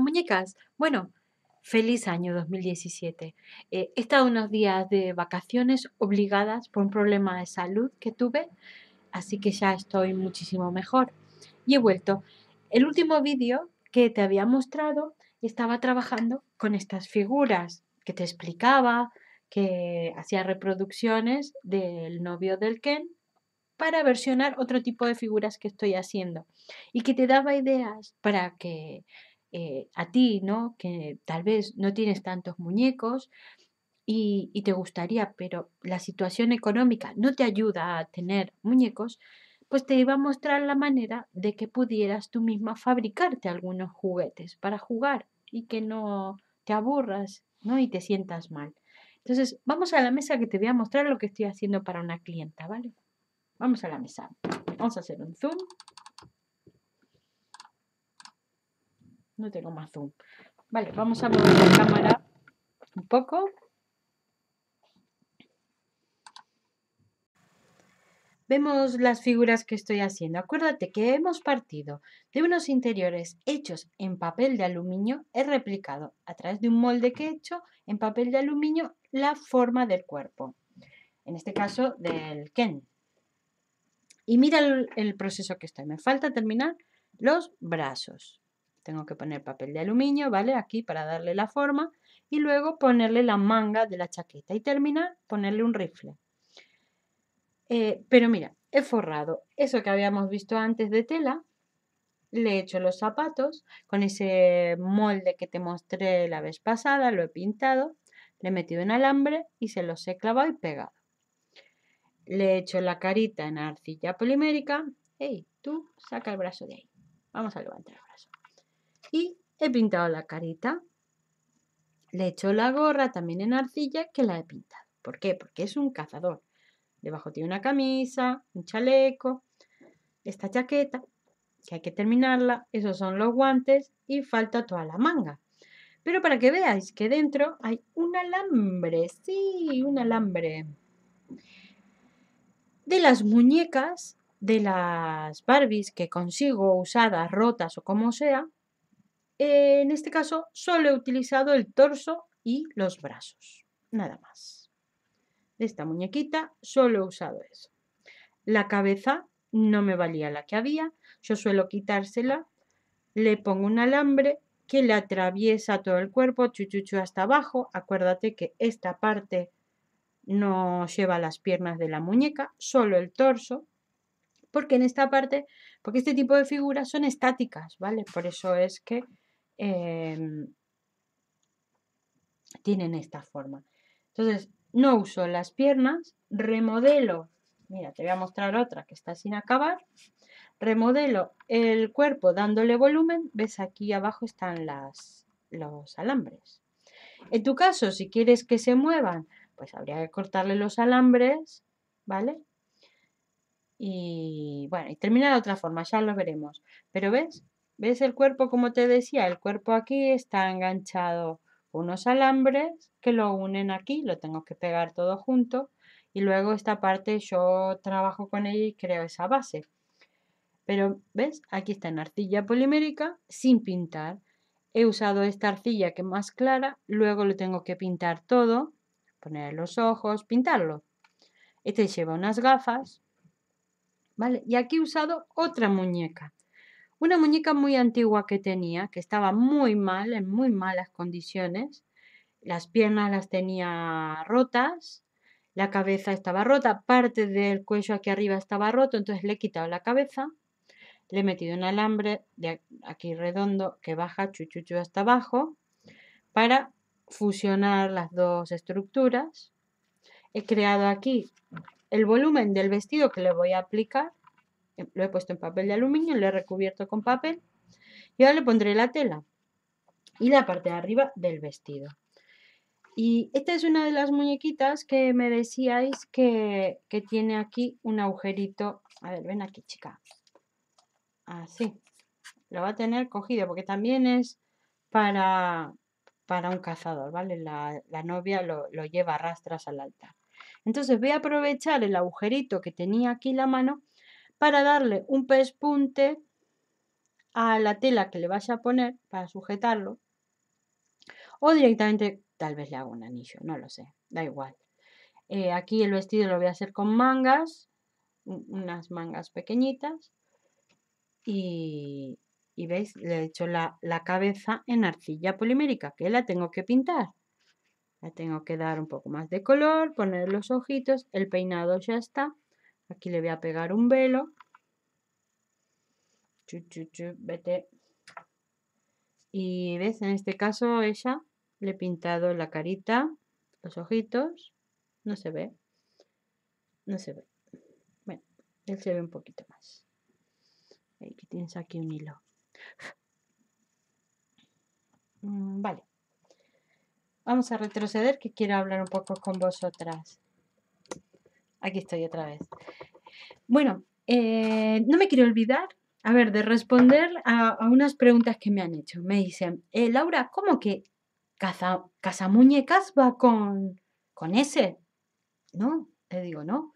muñecas bueno, feliz año 2017. Eh, he estado unos días de vacaciones obligadas por un problema de salud que tuve, así que ya estoy muchísimo mejor. Y he vuelto. El último vídeo que te había mostrado estaba trabajando con estas figuras que te explicaba, que hacía reproducciones del novio del Ken para versionar otro tipo de figuras que estoy haciendo y que te daba ideas para que eh, a ti, ¿no? Que tal vez no tienes tantos muñecos y, y te gustaría, pero la situación económica no te ayuda a tener muñecos, pues te iba a mostrar la manera de que pudieras tú misma fabricarte algunos juguetes para jugar y que no te aburras, ¿no? Y te sientas mal. Entonces, vamos a la mesa que te voy a mostrar lo que estoy haciendo para una clienta, ¿vale? Vamos a la mesa. Vamos a hacer un zoom. no tengo más zoom. Vale, vamos a mover la cámara un poco. Vemos las figuras que estoy haciendo. Acuérdate que hemos partido de unos interiores hechos en papel de aluminio. He replicado a través de un molde que he hecho en papel de aluminio la forma del cuerpo. En este caso del Ken. Y mira el, proceso que estoy. Me falta terminar los brazos. Tengo que poner papel de aluminio, ¿vale? Aquí para darle la forma y luego ponerle la manga de la chaqueta y terminar ponerle un rifle. Eh, pero mira, he forrado eso que habíamos visto antes de tela, le he hecho los zapatos con ese molde que te mostré la vez pasada, lo he pintado, le he metido en alambre y se los he clavado y pegado. Le he hecho la carita en arcilla polimérica. ¡Ey, tú saca el brazo de ahí! Vamos a levantar el brazo y he pintado la carita. Le he hecho la gorra también en arcilla que la he pintado. ¿Por qué? Porque es un cazador. Debajo tiene una camisa, un chaleco, esta chaqueta, que hay que terminarla, esos son los guantes y falta toda la manga. Pero para que veáis que dentro hay un alambre, sí, un alambre. De las muñecas, de las Barbies que consigo usadas, rotas o como sea, eh, en este caso solo he utilizado el torso y los brazos, nada más. De esta muñequita solo he usado eso. La cabeza no me valía la que había, yo suelo quitársela, le pongo un alambre que le atraviesa todo el cuerpo, chuchucho, hasta abajo. Acuérdate que esta parte no lleva las piernas de la muñeca, solo el torso, porque en esta parte, porque este tipo de figuras son estáticas, ¿vale? Por eso es que Em, tienen esta forma. Entonces, no uso las piernas, remodelo, mira, te voy a mostrar otra que está sin acabar, remodelo el cuerpo dándole volumen, ves aquí abajo están las, los alambres. En tu caso, si quieres que se muevan, pues habría que cortarle los alambres, ¿vale? Y bueno, y termina de otra forma, ya lo veremos. Pero ves, ¿Ves el cuerpo? Como te decía, el cuerpo aquí está enganchado unos alambres que lo unen aquí, lo tengo que pegar todo junto y luego esta parte yo trabajo con ella y creo esa base. Pero, ¿ves? Aquí está en arcilla polimérica sin pintar. He usado esta arcilla que es más clara, luego lo tengo que pintar todo, poner los ojos, pintarlo. Este lleva unas gafas, ¿vale? Y aquí he usado otra muñeca una muñeca muy antigua que tenía, que estaba muy mal, en muy malas condiciones. Las piernas las tenía rotas, la cabeza estaba rota, parte del cuello aquí arriba estaba roto, entonces le he quitado la cabeza, le he metido un alambre de aquí redondo que baja chuchucho hasta abajo para fusionar las dos estructuras. He creado aquí el volumen del vestido que le voy a aplicar Em, lo he puesto en papel de aluminio, lo he recubierto con papel y ahora le pondré la tela y la parte de arriba del vestido. Y esta es una de las muñequitas que me decíais que, tiene aquí un agujerito. A ver, ven aquí, chica. Así. Lo va a tener cogido porque también es para, para un cazador, ¿vale? La, novia lo, lo lleva a rastras al altar. Entonces voy a aprovechar el agujerito que tenía aquí la mano para darle un pespunte a la tela que le vas a poner para sujetarlo. O directamente, tal vez le hago un anillo, no lo sé, da igual. Eh, aquí el vestido lo voy a hacer con mangas, unas mangas pequeñitas. Y, y veis, le he hecho la, la cabeza en arcilla polimérica, que la tengo que pintar. La tengo que dar un poco más de color, poner los ojitos, el peinado ya está. Aquí le voy a pegar un velo. Chu, vete. Y ves, en este caso ella le he pintado la carita, los ojitos. No se ve. No se ve. Bueno, él se ve un poquito más. Aquí tienes aquí un hilo. Mm, vale. Vamos a retroceder que quiero hablar un poco con vosotras. Aquí estoy otra vez. Bueno, eh, no me quiero olvidar, a ver, de responder a, unas preguntas que me han hecho. Me dicen, eh, Laura, ¿cómo que caza, cazamuñecas va con, ese? No, te digo, no.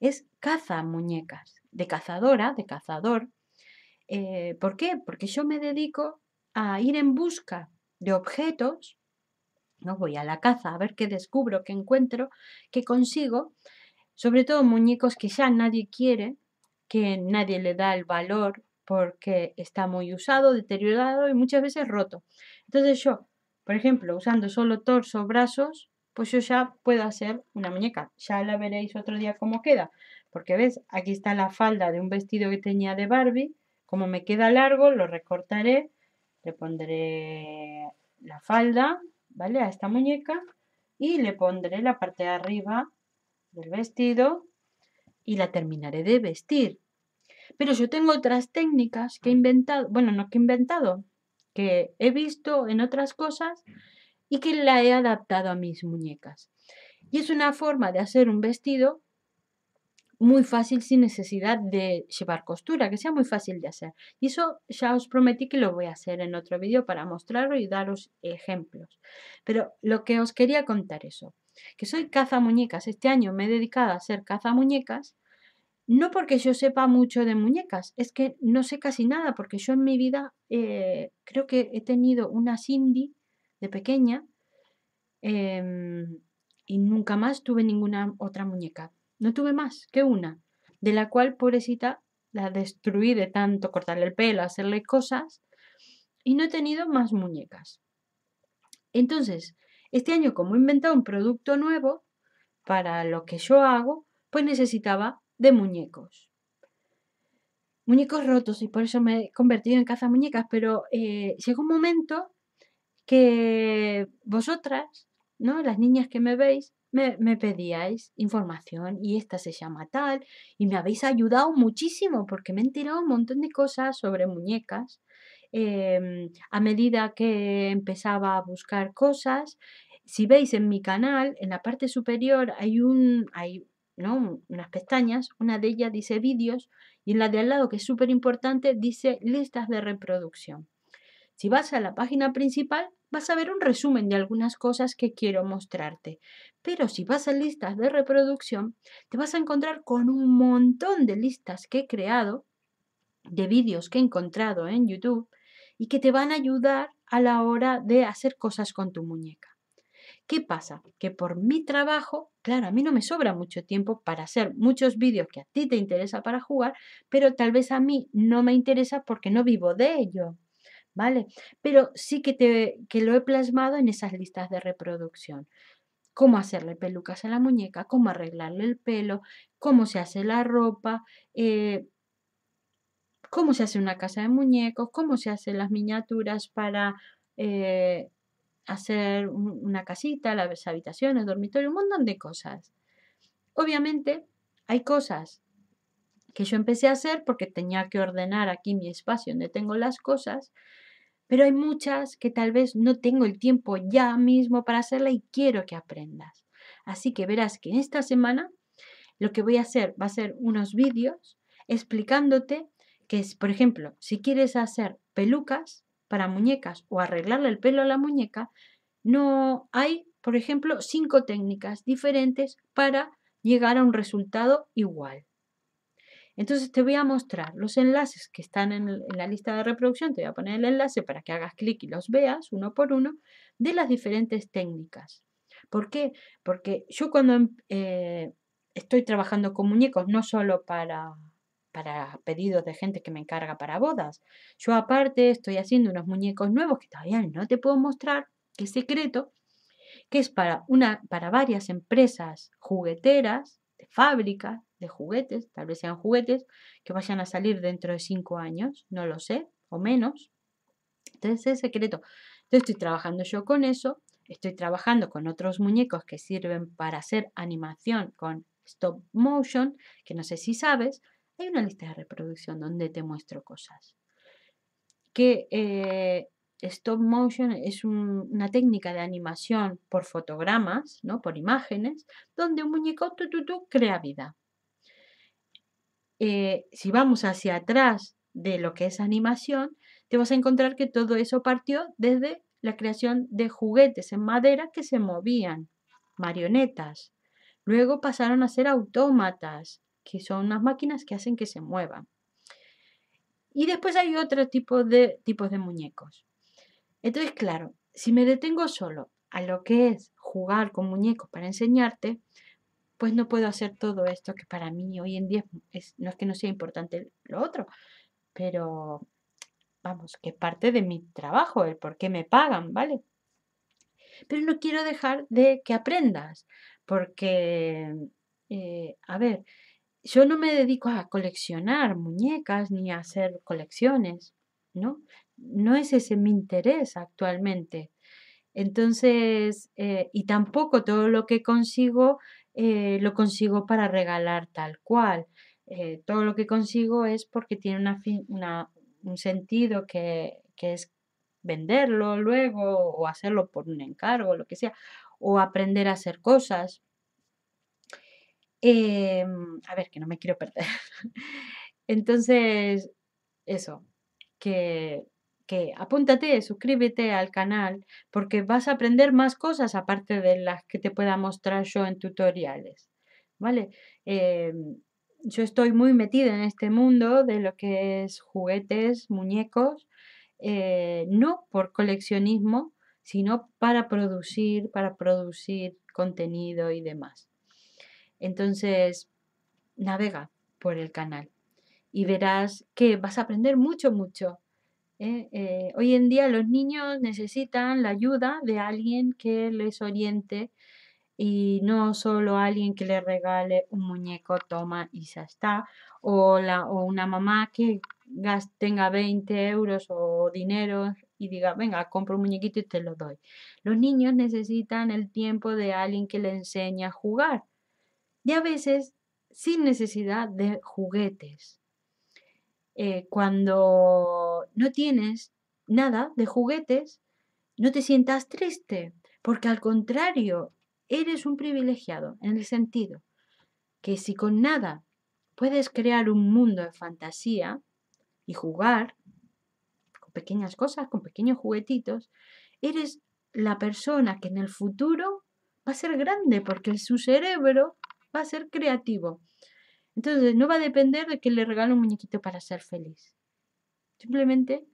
Es caza muñecas, de cazadora, de cazador. Eh, ¿Por qué? Porque yo me dedico a ir en busca de objetos, no voy a la caza a ver qué descubro, qué encuentro, qué consigo, sobre todo muñecos que ya nadie quiere, que nadie le da el valor porque está muy usado, deteriorado y muchas veces roto. Entonces yo, por ejemplo, usando solo torso, brazos, pues yo ya puedo hacer una muñeca. Ya la veréis otro día cómo queda. Porque ves, aquí está la falda de un vestido que tenía de Barbie. Como me queda largo, lo recortaré, le pondré la falda, ¿vale? A esta muñeca y le pondré la parte de arriba del vestido y la terminaré de vestir. Pero yo tengo otras técnicas que he inventado, bueno, no que he inventado, que he visto en otras cosas y que la he adaptado a mis muñecas. Y es una forma de hacer un vestido muy fácil sin necesidad de llevar costura, que sea muy fácil de hacer. Y eso ya os prometí que lo voy a hacer en otro vídeo para mostrarlo y daros ejemplos. Pero lo que os quería contar eso, que soy caza muñecas. Este año me he dedicado a ser caza muñecas, no porque yo sepa mucho de muñecas, es que no sé casi nada, porque yo en mi vida eh, creo que he tenido una Cindy de pequeña em, y nunca más tuve ninguna otra muñeca. No tuve más que una, de la cual, pobrecita, la destruí de tanto cortarle el pelo, hacerle cosas, y no he tenido más muñecas. Entonces, este año, como he inventado un producto nuevo para lo que yo hago, pues necesitaba de muñecos. Muñecos rotos y por eso me he convertido en caza muñecas, pero eh, llegó un momento que vosotras, ¿no? las niñas que me veis, me, pedíais información y esta se llama tal y me habéis ayudado muchísimo porque me he enterado un montón de cosas sobre muñecas. Em, a medida que empezaba a buscar cosas, si veis en mi canal, en la parte superior hay, unas pestañas, una de ellas dice vídeos y en la de al lado, que es súper importante, dice listas de reproducción. Si vas a la página principal, vas a ver un resumen de algunas cosas que quiero mostrarte. Pero si vas a listas de reproducción, te vas a encontrar con un montón de listas que he creado, de vídeos que he encontrado en YouTube, y que te van a ayudar a la hora de hacer cosas con tu muñeca. ¿Qué pasa? Que por mi trabajo, claro, a mí no me sobra mucho tiempo para hacer muchos vídeos que a ti te interesa para jugar, pero tal vez a mí no me interesa porque no vivo de ello. ¿Vale? Pero sí que, te, que lo he plasmado en esas listas de reproducción cómo hacerle pelucas a la muñeca, cómo arreglarle el pelo, cómo se hace la ropa, eh, cómo se hace una casa de muñecos, cómo se hacen las miniaturas para eh, hacer una casita, las habitaciones, dormitorio, un montón de cosas. Obviamente hay cosas que yo empecé a hacer porque tenía que ordenar aquí mi espacio donde tengo las cosas, pero hay muchas que tal vez no tengo el tiempo ya mismo para hacerla y quiero que aprendas. Así que verás que en esta semana lo que voy a hacer va a ser unos vídeos explicándote que, por ejemplo, si quieres hacer pelucas, para muñecas o arreglarle el pelo a la muñeca, no hay, por ejemplo, cinco técnicas diferentes para llegar a un resultado igual. Entonces te voy a mostrar los enlaces que están en, la lista de reproducción, te voy a poner el enlace para que hagas clic y los veas uno por uno, de las diferentes técnicas. ¿Por qué? Porque yo cuando em, eh, estoy trabajando con muñecos, no solo para para pedidos de gente que me encarga para bodas. Yo aparte estoy haciendo unos muñecos nuevos que todavía no te puedo mostrar, que es secreto, que es para, una, para varias empresas jugueteras, de fábrica, de juguetes, tal vez sean juguetes, que vayan a salir dentro de cinco años, no lo sé, o menos. Entonces es secreto. Entonces estoy trabajando yo con eso, estoy trabajando con otros muñecos que sirven para hacer animación con stop motion, que no sé si sabes, hay una lista de reproducción donde te muestro cosas. Que eh, stop motion es una técnica de animación por fotogramas, ¿no? por imágenes, donde un muñeco tu, crea vida. Eh, si vamos hacia atrás de lo que es animación, te vas a encontrar que todo eso partió desde la creación de juguetes en madera que se movían, marionetas. Luego pasaron a ser autómatas, que son unas máquinas que hacen que se muevan. Y después hay otro tipo de tipos de muñecos. Entonces, claro, si me detengo solo a lo que es jugar con muñecos para enseñarte, pues no puedo hacer todo esto que para mí hoy en día no es que no sea importante lo otro, pero vamos, que es parte de mi trabajo, el por qué me pagan, ¿vale? Pero no quiero dejar de que aprendas, porque, eh, a ver, yo no me dedico a coleccionar muñecas ni a hacer colecciones, ¿no? No es ese mi interés actualmente. Entonces, eh, y tampoco todo lo que consigo eh, lo consigo para regalar tal cual. Eh, todo lo que consigo es porque tiene una, un sentido que, que es venderlo luego o hacerlo por un encargo, lo que sea, o aprender a hacer cosas. Em, a ver, que no me quiero perder. Entonces, eso, que, que apúntate, suscríbete al canal, porque vas a aprender más cosas aparte de las que te pueda mostrar yo en tutoriales. ¿Vale? Em, yo estoy muy metida en este mundo de lo que es juguetes, muñecos, eh, no por coleccionismo, sino para producir, para producir contenido y demás. Entonces, navega por el canal y verás que vas a aprender mucho, mucho. ¿eh? Eh, hoy en día los niños necesitan la ayuda de alguien que les oriente y no solo alguien que les regale un muñeco, toma y ya está, o, o una mamá que tenga 20 euros o dinero y diga, venga, compro un muñequito y te lo doy. Los niños necesitan el tiempo de alguien que le enseñe a jugar y a veces sin necesidad de juguetes. Eh, cuando no tienes nada de juguetes, no te sientas triste, porque al contrario, eres un privilegiado en el sentido que si con nada puedes crear un mundo de fantasía y jugar con pequeñas cosas, con pequeños juguetitos, eres la persona que en el futuro va a ser grande porque su cerebro va a ser creativo. Entonces, no va a depender de que le regale un muñequito para ser feliz. Simplemente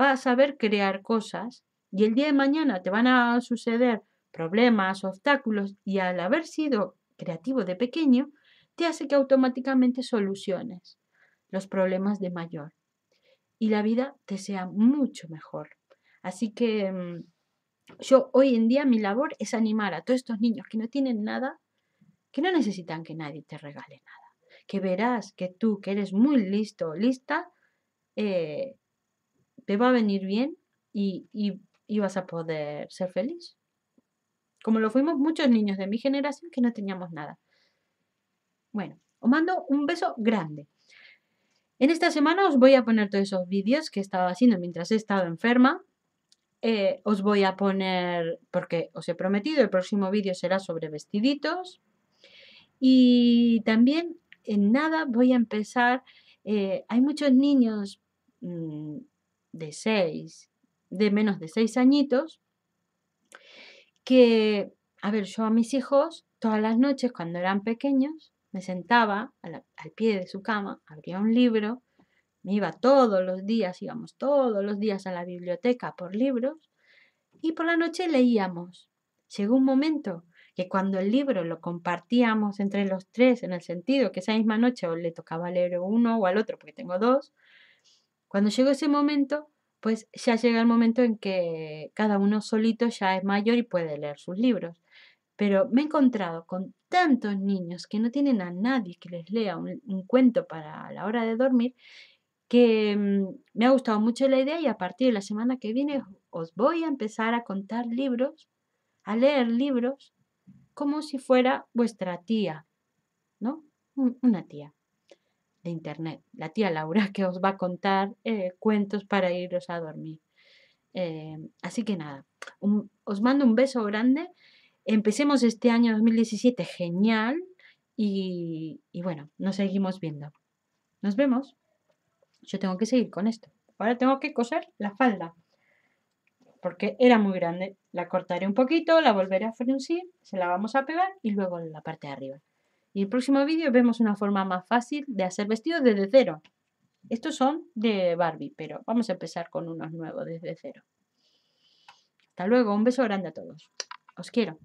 va a saber crear cosas y el día de mañana te van a suceder problemas, obstáculos y al haber sido creativo de pequeño, te hace que automáticamente soluciones los problemas de mayor y la vida te sea mucho mejor. Así que mm, yo hoy en día mi labor es animar a todos estos niños que no tienen nada que no necesitan que nadie te regale nada, que verás que tú, que eres muy listo, lista, eh, te va a venir bien y, vas a poder ser feliz. Como lo fuimos muchos niños de mi generación que no teníamos nada. Bueno, os mando un beso grande. En esta semana os voy a poner todos esos vídeos que he estado haciendo mientras he estado enferma. Eh, os voy a poner, porque os he prometido, el próximo vídeo será sobre vestiditos. Y también en nada voy a empezar, eh, hay muchos niños mm, de seis de menos de seis añitos, que, a ver, yo a mis hijos todas las noches cuando eran pequeños me sentaba al pie de su cama, abría un libro, me iba todos los días, íbamos todos los días a la biblioteca por libros y por la noche leíamos. Llegó un momento que cuando el libro lo compartíamos entre los tres, en el sentido que esa misma noche o le tocaba leer uno o al otro, porque tengo dos, cuando llegó ese momento, pues ya llega el momento en que cada uno solito ya es mayor y puede leer sus libros. Pero me he encontrado con tantos niños que no tienen a nadie que les lea un, cuento para la hora de dormir que mm, me ha gustado mucho la idea y a partir de la semana que viene os voy a empezar a contar libros, a leer libros como si fuera vuestra tía, ¿no? Una tía de internet, la tía Laura, que os va a contar eh, cuentos para iros a dormir. Eh, así que nada, os mando un beso grande. Empecemos este año 2017 genial y, y bueno, nos seguimos viendo. Nos vemos. Yo tengo que seguir con esto. Ahora tengo que coser la falda porque era muy grande la cortaré un poquito, la volveré a fruncir, se la vamos a pegar y luego la parte de arriba. Y el próximo vídeo vemos una forma más fácil de hacer vestidos desde cero. Estos son de Barbie, pero vamos a empezar con unos nuevos desde cero. Hasta luego, un beso grande a todos. Os quiero.